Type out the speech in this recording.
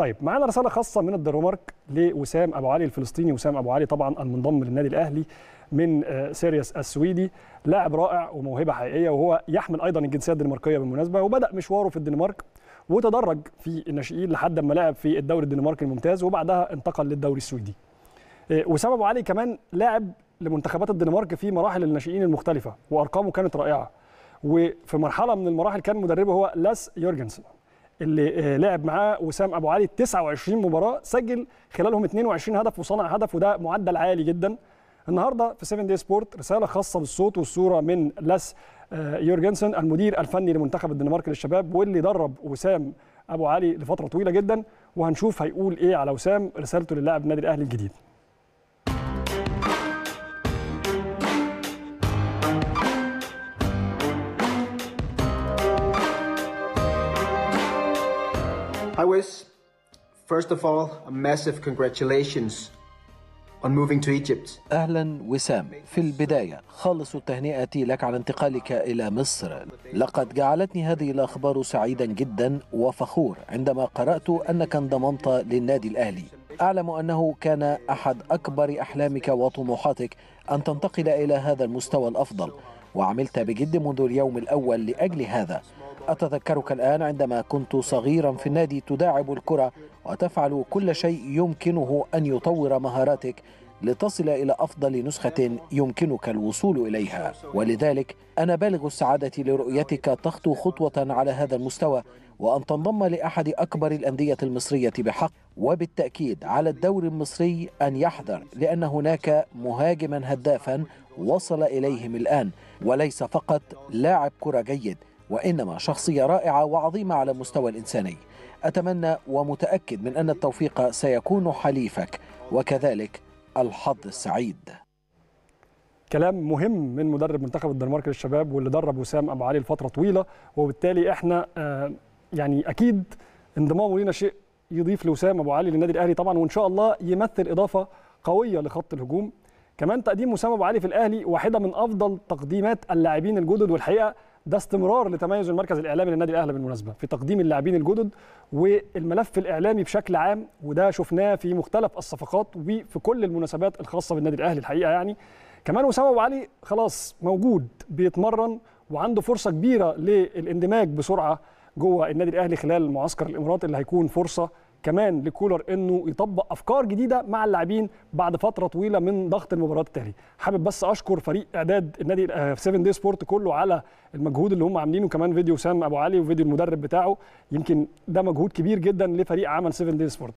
طيب معانا رساله خاصه من الدنمارك لوسام ابو علي الفلسطيني وسام ابو علي طبعا المنضم للنادي الاهلي من آه، سيريس السويدي لاعب رائع وموهبه حقيقيه وهو يحمل ايضا الجنسيه الدنماركيه بالمناسبه وبدا مشواره في الدنمارك وتدرج في الناشئين لحد ما لعب في الدوري الدنماركي الممتاز وبعدها انتقل للدوري السويدي آه، وسام ابو علي كمان لاعب لمنتخبات الدنمارك في مراحل الناشئين المختلفه وارقامه كانت رائعه وفي مرحله من المراحل كان مدربه هو لاس يورجنسن اللي آه، لعب معاه وسام ابو علي 29 مباراه سجل خلالهم 22 هدف وصنع هدف وده معدل عالي جدا النهارده في 7 دي سبورت رساله خاصه بالصوت والصوره من لاس آه، يورجنسن المدير الفني لمنتخب الدنمارك للشباب واللي درب وسام ابو علي لفتره طويله جدا وهنشوف هيقول ايه على وسام رسالته للاعب النادي الاهلي الجديد Wiz. first of all, a massive congratulations on moving to Egypt. أهلا وسام في البداية خالص التهنئة لك على انتقالك إلى مصر لقد جعلتني هذه الأخبار سعيدا جدا وفخور عندما قرأت أنك انضممت للنادي الأهلي أعلم أنه كان أحد أكبر أحلامك وطموحاتك أن تنتقل إلى هذا المستوى الأفضل وعملت بجد منذ اليوم الأول لأجل هذا أتذكرك الآن عندما كنت صغيرا في النادي تداعب الكرة وتفعل كل شيء يمكنه أن يطور مهاراتك لتصل إلى أفضل نسخة يمكنك الوصول إليها ولذلك أنا بالغ السعادة لرؤيتك تخطو خطوة على هذا المستوى وأن تنضم لأحد أكبر الأندية المصرية بحق وبالتأكيد على الدوري المصري أن يحذر لأن هناك مهاجما هدافا وصل إليهم الآن وليس فقط لاعب كرة جيد وإنما شخصية رائعة وعظيمة على المستوى الإنساني أتمنى ومتأكد من أن التوفيق سيكون حليفك وكذلك الحظ السعيد كلام مهم من مدرب منتخب الدنمارك للشباب واللي درب وسام ابو علي لفتره طويله وبالتالي احنا آه، يعني اكيد انضمامه لينا شيء يضيف لوسام ابو علي للنادي الاهلي طبعا وان شاء الله يمثل اضافه قويه لخط الهجوم كمان تقديم وسام ابو علي في الاهلي واحده من افضل تقديمات اللاعبين الجدد والحقيقه ده استمرار لتميز المركز الاعلامي للنادي الاهلي بالمناسبه في تقديم اللاعبين الجدد والملف الاعلامي بشكل عام وده شفناه في مختلف الصفقات وفي كل المناسبات الخاصه بالنادي الاهلي الحقيقه يعني كمان اسامه ابو علي خلاص موجود بيتمرن وعنده فرصه كبيره للاندماج بسرعه جوه النادي الاهلي خلال معسكر الامارات اللي هيكون فرصه كمان لكولر انه يطبق افكار جديده مع اللاعبين بعد فتره طويله من ضغط المباريات التاليه حابب بس اشكر فريق اعداد النادي 7 دي سبورت كله على المجهود اللي هم عاملينه كمان فيديو سام ابو علي وفيديو المدرب بتاعه يمكن ده مجهود كبير جدا لفريق عمل 7 دي سبورت